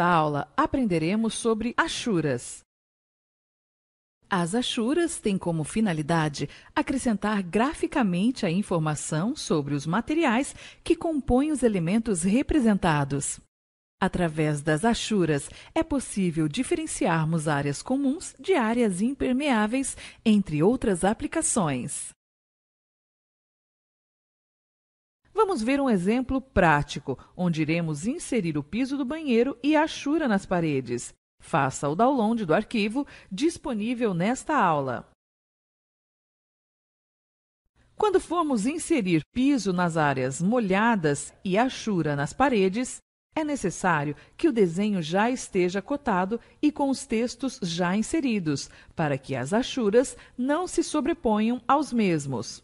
Nesta aula, aprenderemos sobre achuras. As achuras têm como finalidade acrescentar graficamente a informação sobre os materiais que compõem os elementos representados. Através das achuras, é possível diferenciarmos áreas comuns de áreas impermeáveis, entre outras aplicações. Vamos ver um exemplo prático, onde iremos inserir o piso do banheiro e a chura nas paredes. Faça o download do arquivo disponível nesta aula. Quando formos inserir piso nas áreas molhadas e a chura nas paredes, é necessário que o desenho já esteja cotado e com os textos já inseridos, para que as achuras não se sobreponham aos mesmos.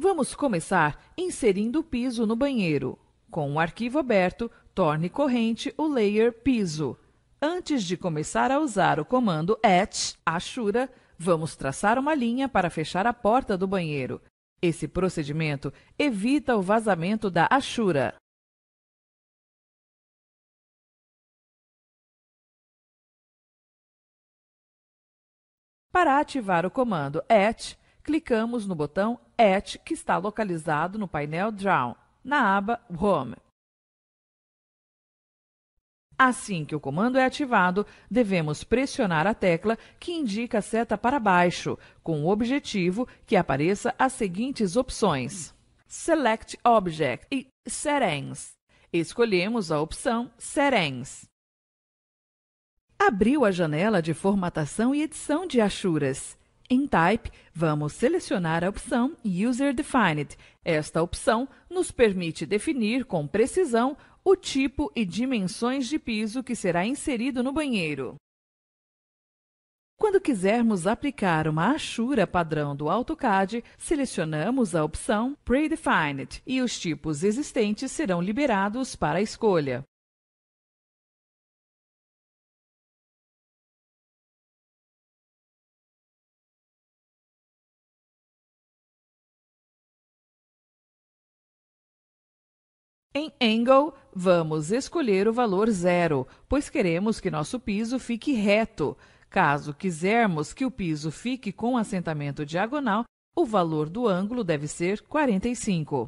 Vamos começar inserindo o piso no banheiro. Com o arquivo aberto, torne corrente o layer piso. Antes de começar a usar o comando etch, achura, vamos traçar uma linha para fechar a porta do banheiro. Esse procedimento evita o vazamento da achura. Para ativar o comando etch, clicamos no botão At, que está localizado no painel Draw, na aba Home. Assim que o comando é ativado, devemos pressionar a tecla que indica a seta para baixo, com o objetivo que apareça as seguintes opções: Select Object e Settings. Escolhemos a opção Settings. Abriu a janela de formatação e edição de achuras. Em Type, vamos selecionar a opção User Defined. Esta opção nos permite definir com precisão o tipo e dimensões de piso que será inserido no banheiro. Quando quisermos aplicar uma achura padrão do AutoCAD, selecionamos a opção Predefined e os tipos existentes serão liberados para a escolha. Em Angle, vamos escolher o valor zero, pois queremos que nosso piso fique reto. Caso quisermos que o piso fique com assentamento diagonal, o valor do ângulo deve ser 45.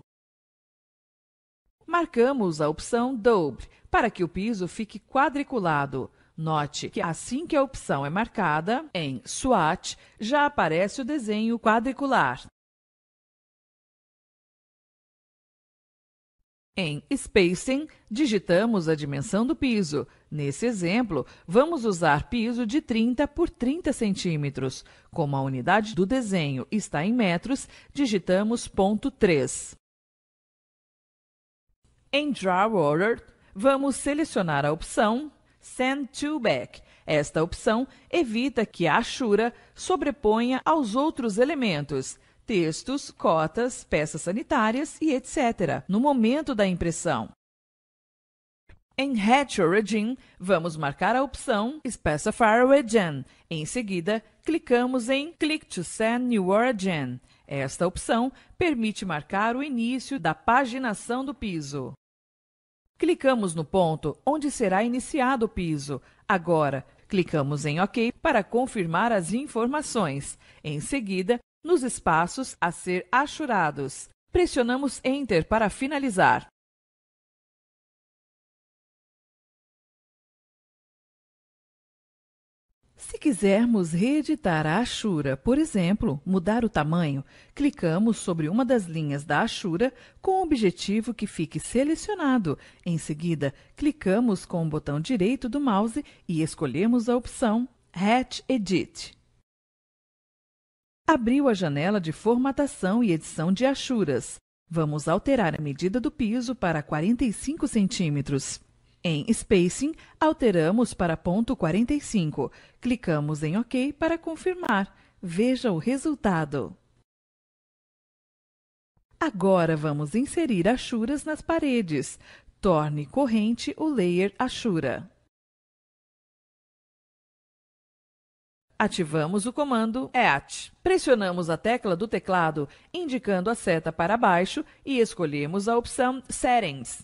Marcamos a opção Dobre para que o piso fique quadriculado. Note que assim que a opção é marcada, em Swatch, já aparece o desenho quadricular. Em Spacing, digitamos a dimensão do piso. Nesse exemplo, vamos usar piso de 30 por 30 centímetros. Como a unidade do desenho está em metros, digitamos ponto 3. Em Draw Order, vamos selecionar a opção Send to Back. Esta opção evita que a achura sobreponha aos outros elementos textos, cotas, peças sanitárias e etc., no momento da impressão. Em Hatch Origin, vamos marcar a opção Specify Origin. Em seguida, clicamos em Click to Send New Origin. Esta opção permite marcar o início da paginação do piso. Clicamos no ponto onde será iniciado o piso. Agora, clicamos em OK para confirmar as informações. Em seguida, nos espaços a ser achurados. Pressionamos Enter para finalizar. Se quisermos reeditar a achura, por exemplo, mudar o tamanho, clicamos sobre uma das linhas da achura com o objetivo que fique selecionado. Em seguida, clicamos com o botão direito do mouse e escolhemos a opção Hatch Edit. Abriu a janela de formatação e edição de achuras. Vamos alterar a medida do piso para 45 centímetros. Em Spacing, alteramos para ponto 45. Clicamos em OK para confirmar. Veja o resultado. Agora vamos inserir achuras nas paredes. Torne corrente o layer achura. Ativamos o comando EAT. É Pressionamos a tecla do teclado, indicando a seta para baixo e escolhemos a opção Settings.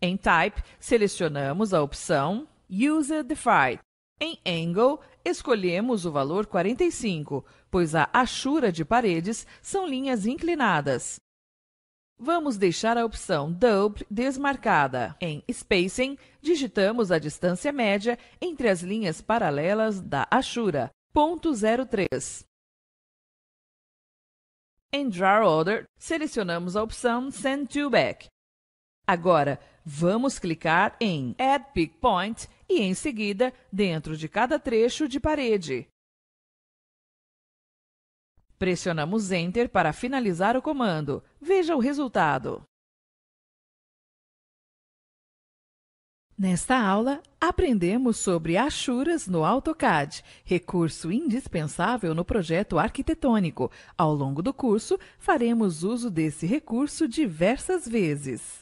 Em Type, selecionamos a opção User Defined. Em Angle, escolhemos o valor 45, pois a achura de paredes são linhas inclinadas. Vamos deixar a opção Double desmarcada. Em Spacing, digitamos a distância média entre as linhas paralelas da Ashura, ponto 03. Em Draw Order, selecionamos a opção Send to Back. Agora, vamos clicar em Add Pick Point e, em seguida, dentro de cada trecho de parede. Pressionamos Enter para finalizar o comando. Veja o resultado. Nesta aula, aprendemos sobre achuras no AutoCAD, recurso indispensável no projeto arquitetônico. Ao longo do curso, faremos uso desse recurso diversas vezes.